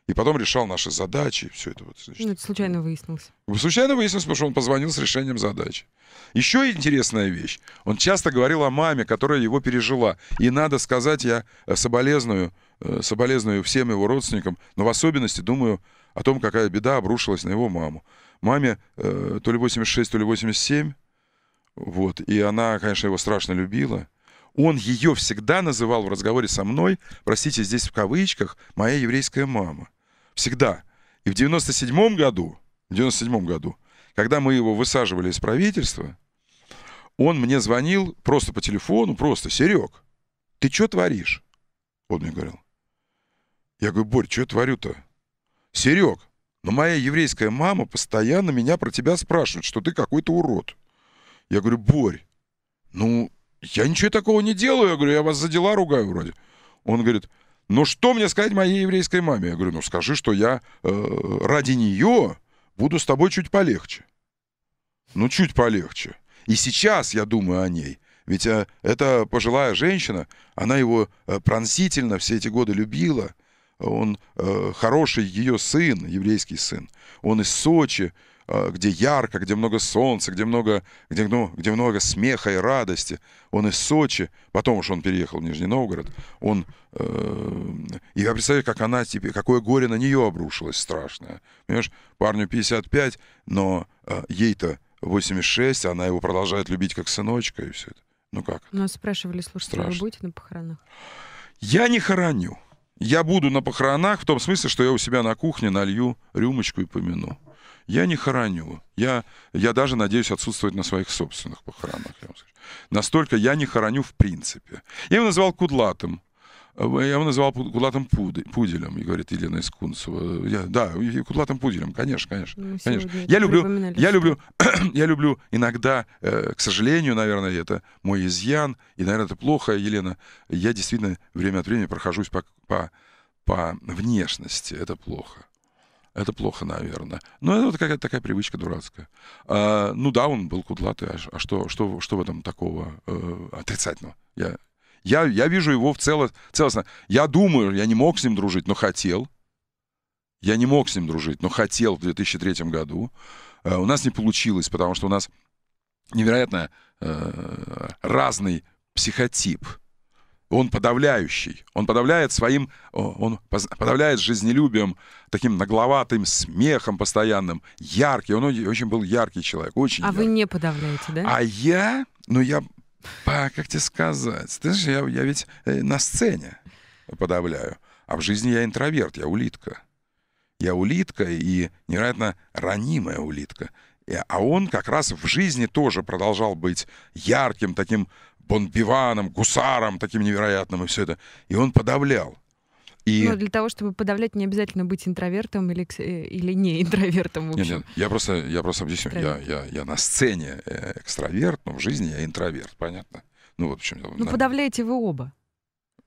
И потом решал наши задачи, все это вот. Значит. Ну, это случайно выяснилось. Случайно выяснилось, потому что он позвонил с решением задачи. Еще интересная вещь. Он часто говорил о маме, которая его пережила. И надо сказать, я э, соболезную, э, соболезную всем его родственникам, но в особенности думаю о том, какая беда обрушилась на его маму. Маме то ли 86, то ли 87, вот. И она, конечно, его страшно любила. Он ее всегда называл в разговоре со мной, простите, здесь в кавычках, моя еврейская мама. Всегда. И в 97 году, в 97 году, когда мы его высаживали из правительства, он мне звонил просто по телефону, просто, Серег, ты что творишь? Он мне говорил. Я говорю, Борь, что я творю-то? Серег, но моя еврейская мама постоянно меня про тебя спрашивает, что ты какой-то урод. Я говорю, Борь, ну, я ничего такого не делаю. Я говорю, я вас за дела ругаю вроде. Он говорит, ну что мне сказать моей еврейской маме? Я говорю, ну скажи, что я э, ради нее буду с тобой чуть полегче. Ну, чуть полегче. И сейчас я думаю о ней. Ведь э, эта пожилая женщина, она его э, пронзительно все эти годы любила. Он э, хороший ее сын, еврейский сын. Он из Сочи. Э, где ярко, где много солнца, где много, где, ну, где много смеха и радости. Он из Сочи, потом уж он переехал в Нижний Новгород. Он, э, и я представляю, как она тебе, какое горе на нее обрушилось страшное. Понимаешь, парню 55, но э, ей-то 86, она его продолжает любить как сыночка, и все это. Ну как? Нас ну, спрашивали, слушайте, Страшно. вы будете на похоронах? Я не хороню. Я буду на похоронах в том смысле, что я у себя на кухне налью рюмочку и помяну. Я не хороню. Я, я даже надеюсь отсутствовать на своих собственных похоронах. Я Настолько я не хороню в принципе. Я его назвал кудлатым. Э, я его называл кудлатым пуделем, и говорит Елена Искунцева. Я, да, кудлатым пуделем, конечно, конечно. Мы ну, конечно. Я люблю, я люблю, я люблю иногда, э, к сожалению, наверное, это мой изъян, и, наверное, это плохо, Елена. Я действительно время от времени прохожусь по, по, по внешности, это плохо. Это плохо, наверное. Но ну, это вот какая-то такая привычка дурацкая. А, ну да, он был кудлатый, а, а, что, что, что в этом такого э, отрицательного? Я, я, я вижу его в цело, целостно. Я думаю, я не мог с ним дружить, но хотел. Я не мог с ним дружить, но хотел в 2003 году. Э, у нас не получилось, потому что у нас невероятно э, разный психотип – он подавляющий. Он подавляет своим, он подавляет жизнелюбием, таким нагловатым смехом постоянным, яркий. Он очень был яркий человек, очень. А яркий. вы не подавляете, да? А я, ну я, как тебе сказать, ты же я, я ведь э, на сцене подавляю, а в жизни я интроверт, я улитка. Я улитка и невероятно ранимая улитка. А он как раз в жизни тоже продолжал быть ярким, таким бонпиваном, гусаром таким невероятным и все это. И он подавлял. И... Но для того, чтобы подавлять, не обязательно быть интровертом или, э, или не интровертом. В Нет, нет, я просто, я просто объясню. Я, я, я на сцене э, экстраверт, но в жизни я интроверт, понятно? Ну вот в чем дело. Ну да. подавляете вы оба.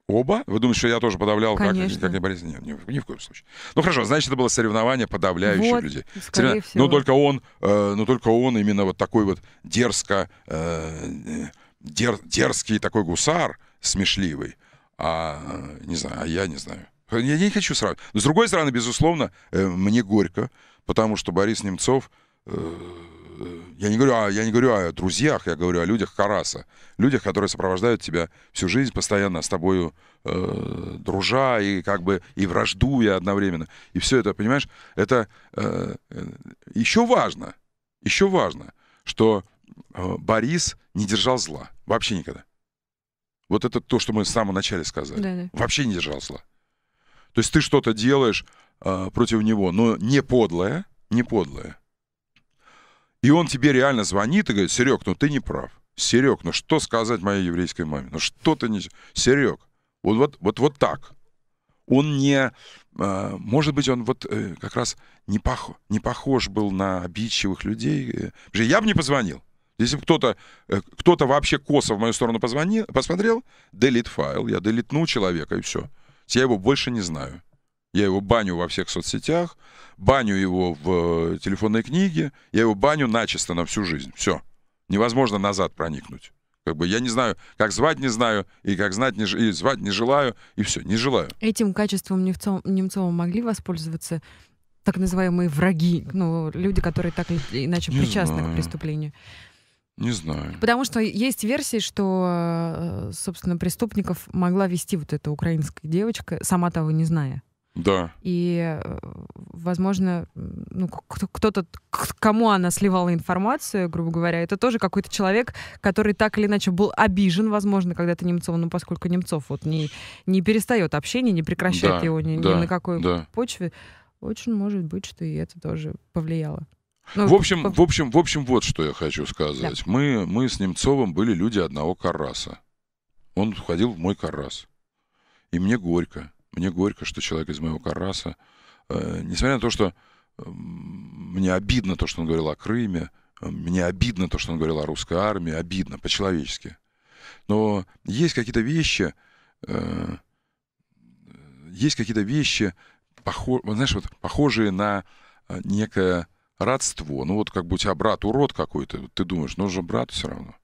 Оба? Вы думаете, что я тоже подавлял? Конечно. Как, как Борис? Нет, ни, ни в коем случае. Ну хорошо, значит, это было соревнование подавляющих вот, людей. Соревнов... Всего. Но ну, только он, э, но ну, только он именно вот такой вот дерзко... Э, э дер, дерзкий такой гусар, смешливый, а, не знаю, а я не знаю. Я не хочу сравнивать. Но, с другой стороны, безусловно, э, мне горько, потому что Борис Немцов... Э, э, я не, говорю а я не говорю о друзьях, я говорю о людях Караса. Людях, которые сопровождают тебя всю жизнь, постоянно с тобою дружа и как бы и враждуя одновременно. И все это, понимаешь, это еще важно, еще важно, что Э, Борис не держал зла. Вообще никогда. Вот это то, что мы в самом начале сказали. Да, да. Вообще не держал зла. То есть ты что-то делаешь э, против него, но не подлое, не подлое. И он тебе реально звонит и говорит, Серег, ну ты не прав. Серег, ну что сказать моей еврейской маме? Ну что ты не... Серег, вот, вот, вот, вот так. Он не... Э, может быть, он вот э, как раз не, пох... не похож был на обидчивых людей. Э, я бы не позвонил. Если кто-то э, кто то вообще косо в мою сторону позвонил, посмотрел, delete файл, я делитнул человека, и все. Я его больше не знаю. Я его баню во всех соцсетях, баню его в э, телефонной книге, я его баню начисто на всю жизнь. Все. Невозможно назад проникнуть. Как бы я не знаю, как звать не знаю, и как знать не, и звать не желаю, и все, не желаю. Этим качеством Немцова, Немцова могли воспользоваться так называемые враги, ну, люди, которые так или иначе не причастны знаю. к преступлению. Не знаю. Потому что есть версии, что, э, собственно, преступников могла вести вот эта украинская девочка, сама того не зная. Да. И, э, возможно, ну, кто-то, кому она сливала информацию, грубо говоря, это тоже какой-то человек, который так или иначе был обижен, возможно, когда-то Немцов, ну, поскольку Немцов вот не, не перестает общение, не прекращает да, его ни, да, ни на какой да. почве, очень может быть, что и это тоже повлияло. Ну, в, общем, в, общем, в общем, вот что я хочу сказать. Да. Мы, мы с Немцовым были люди одного караса. Он входил в мой карас. И мне горько. Мне горько, что человек из моего караса, э, несмотря на то, что э, мне обидно то, что он говорил о Крыме, э, мне обидно то, что он говорил о русской армии, обидно по-человечески. Но есть какие-то вещи, э, э есть какие-то вещи, похож, знаешь, вот похожие на э, некое родство. Ну вот как бы у тебя брат урод какой-то, ты думаешь, ну он же брат все равно.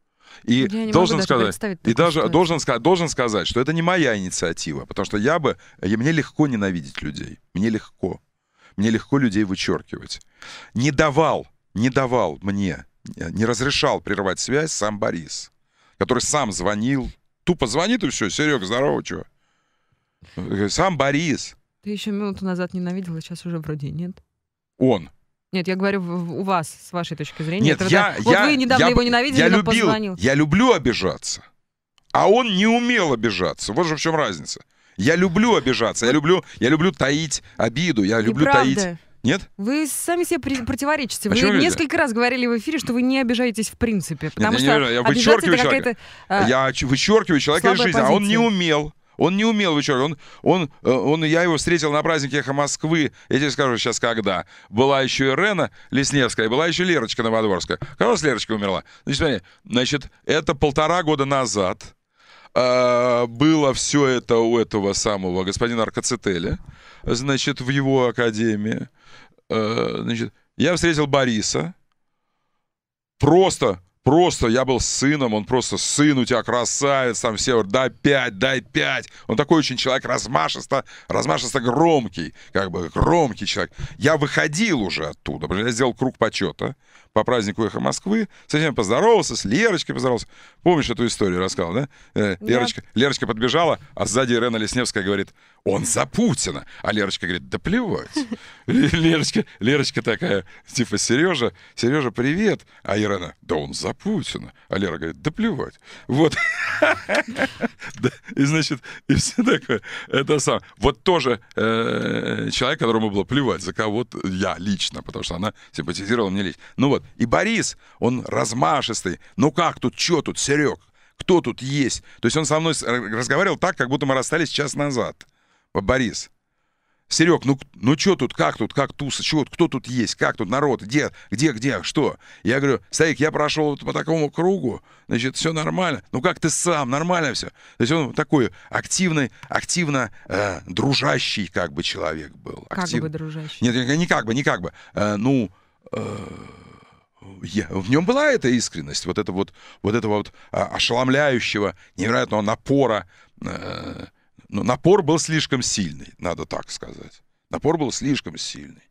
И Я должен сказать, и даже ситуацию. должен сказать, должен сказать, что это не моя инициатива, потому что я бы, я, мне легко ненавидеть людей, мне легко, мне легко людей вычеркивать. Не давал, не давал мне, не разрешал прервать связь сам Борис, который сам звонил, тупо звонит и все, Серег, здорово, чего? Э, сам Борис. Ты еще минуту назад ненавидел, а сейчас уже вроде нет. Он. Нет, я говорю у вас, с вашей точки зрения. Нет, это, я, вот я, вы недавно я, его ненавидели, я но любил, позвонил. Я люблю обижаться. А он не умел обижаться. Вот же в чем разница. Я люблю обижаться, я люблю, я люблю таить обиду, я люблю Неправда. таить. Нет? Вы сами себе противоречите. А вы а несколько раз говорили в эфире, что вы не обижаетесь в принципе, потому Нет, что я, не, а, я вычеркиваю человека. Я вычеркиваю человека из жизни, позиция. а он не умел. Он не умел вычеркивать. Он, он, э, он, я его встретил на празднике «Эхо Москвы». Я тебе скажу сейчас, когда. Была еще Ирена Лесневская, была еще Лерочка Новодворская. Когда Лерочка умерла. Значит, ну, смотри, значит, это полтора года назад э, было все это у этого самого господина Аркацетеля, значит, в его академии. Э, значит, я встретил Бориса. Просто просто, я был сыном, он просто, сын у тебя красавец, там все, дай пять, дай пять. Он такой очень человек размашисто, размашисто громкий, как бы громкий человек. Я выходил уже оттуда, я сделал круг почета, по празднику «Эхо Москвы», со всеми поздоровался, с Лерочкой поздоровался. Помнишь эту историю, рассказал, э, да? Лерочка, Лерочка подбежала, а сзади Ирена Лесневская говорит, он за Путина. А Лерочка говорит, да плевать. Лерочка, Лерочка такая, типа, Сережа, Сережа, привет. А Ирена, да он за Путина. А Лера говорит, да плевать. Вот. И, значит, и все такое. Это сам. Вот тоже э, человек, которому было плевать, за кого я лично, потому что она симпатизировала мне лично. Ну вот, вот. И Борис, он размашистый. Ну как тут, что тут, Серег? Кто тут есть? То есть он со мной э, разговаривал так, как будто мы расстались час назад. Борис. Серег, ну, ну что тут, как тут, как туса, чего, кто тут есть, как тут народ, где, где, где, что? Я говорю, Старик, я прошел вот по такому кругу, значит, все нормально. Ну как ты сам, нормально все. То есть он такой активный, активно э, дружащий как бы человек был. Актив... Как бы дружащий. Нет, не как бы, не как бы. Э, ну, э, я, в нем была эта искренность, вот, это вот, вот этого вот а, ошеломляющего, невероятного напора. Э, ну, напор был слишком сильный, надо так сказать. Напор был слишком сильный.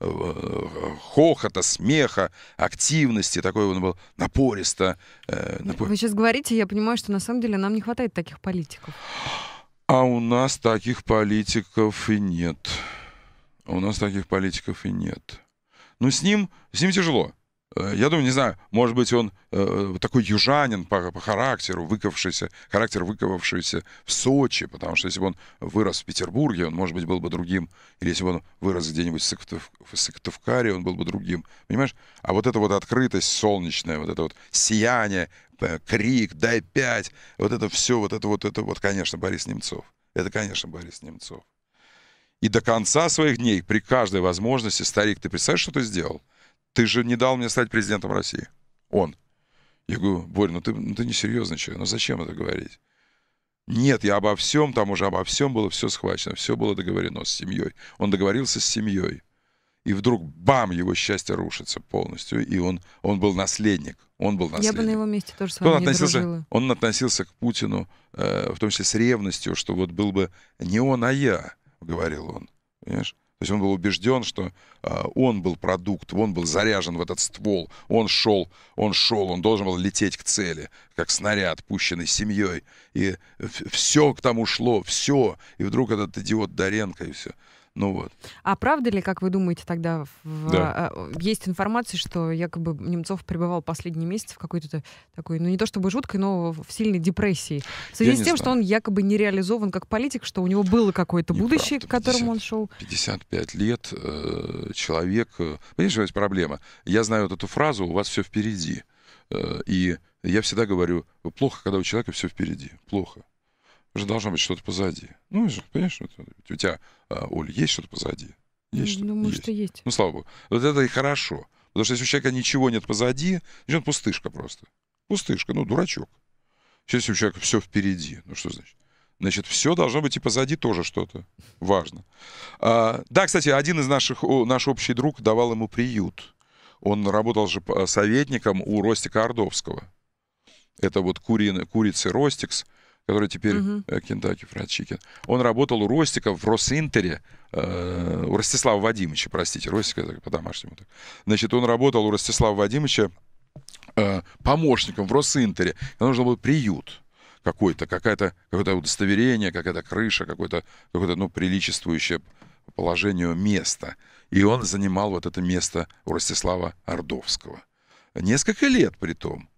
Э, э, хохота, смеха, активности, такой он был напористо. Э, напор... Вы сейчас говорите, я понимаю, что на самом деле нам не хватает таких политиков. А у нас таких политиков и нет. А у нас таких политиков и нет. Но ну, с ним, с ним тяжело. Э, я думаю, не знаю, может быть, он э, э такой южанин по, по характеру, выковавшийся, характер выковавшийся в Сочи, потому что если бы он вырос в Петербурге, он, может быть, был бы другим, или если бы он вырос где-нибудь в, Сыктыв, в Сыктывкаре, он был бы другим, понимаешь? А вот эта вот открытость солнечная, вот это вот сияние, э, крик, дай пять, вот это все, вот это вот, это вот, конечно, Борис Немцов. Это, конечно, Борис Немцов. И до конца своих дней, при каждой возможности, старик, ты представляешь, что ты сделал? ты же не дал мне стать президентом России. Он. Я говорю, Борь, ну ты, ну ты несерьезный человек, ну зачем это говорить? Нет, я обо всем, там уже обо всем было все схвачено, все было договорено с семьей. Он договорился с семьей. И вдруг, бам, его счастье рушится полностью. И он, он был наследник. Он был наследник. Я бы на его месте тоже с вами он не относился, дружила. Он относился к Путину, э, в том числе с ревностью, что вот был бы не он, а я, говорил он. Понимаешь? То есть он был убежден, что э, он был продукт, он был заряжен в этот ствол, он шел, он шел, он должен был лететь к цели, как снаряд, пущенный семьей. И все к тому шло, все. И вдруг этот идиот Доренко и все. Ну вот. А правда ли, как вы думаете, тогда в, да. а, э, есть информация, что якобы Немцов пребывал последний месяц в какой-то такой, ну не то чтобы жуткой, но в сильной депрессии. В связи Я с тем, знаю. что он якобы не реализован как политик, что у него было какое-то будущее, правда. к которому 50, он шел. 55 лет э, человек. Понимаете, э, понимаешь, есть проблема. Я знаю вот эту фразу: у вас все впереди. Э, и я всегда говорю, плохо, когда у человека все впереди. Плохо же должно быть что-то позади. Ну, понимаешь, у тебя, а, Оль, есть что-то позади? Есть ну, что-то? Думаю, есть. есть. Ну, слава богу. Вот это и хорошо. Потому что если у человека ничего нет позади, значит, он пустышка просто. Пустышка, ну, дурачок. Если у человека все впереди, ну, что значит? Значит, все должно быть и позади тоже что-то. Важно. А, да, кстати, один из наших, наш общий друг давал ему приют. Он работал же а, советником у Ростика Ордовского. Это вот кури, курицы Ростикс который теперь э, Кентаки Фрайд он работал у Ростика в Росинтере, э, у Ростислава Вадимовича, простите, Ростика по-домашнему. Значит, он работал у Ростислава Вадимовича э, помощником в Росинтере. Ему нужно был приют какой-то, какая-то, какое-то удостоверение, какая-то крыша, какое-то, какое-то, ну, приличествующее положению место. И он занимал вот это место у Ростислава Ордовского. Несколько лет при том.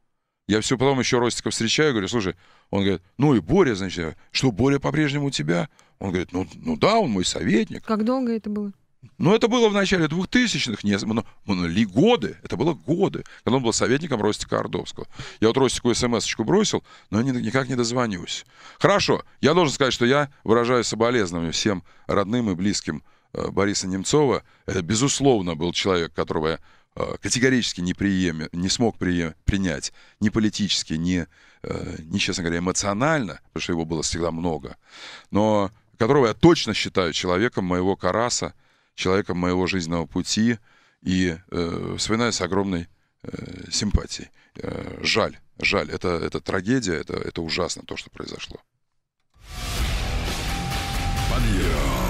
Я все потом еще Ростика встречаю, говорю, слушай, он говорит, ну и Боря, значит, что Боря по-прежнему у тебя? Он говорит, ну, ну да, он мой советник. Как долго это было? Ну, это было в начале 2000-х, не, ну, ну, ну годы, это было годы, когда он был советником Ростика Ордовского. Я вот Ростику смс-очку бросил, но не, никак не дозвонюсь. Хорошо, я должен сказать, что я выражаю соболезнования всем родным и близким э, Бориса Немцова. Это, безусловно, был человек, которого я Э, категорически не, прием, не смог прием, принять ни политически, ни, э, ни, честно говоря, эмоционально, потому что его было всегда много, но которого я точно считаю человеком моего Караса, человеком моего жизненного пути, и э, вспоминаю с огромной э, симпатией. Э, жаль, жаль, это, это трагедия, это, это ужасно то, что произошло. Подъем.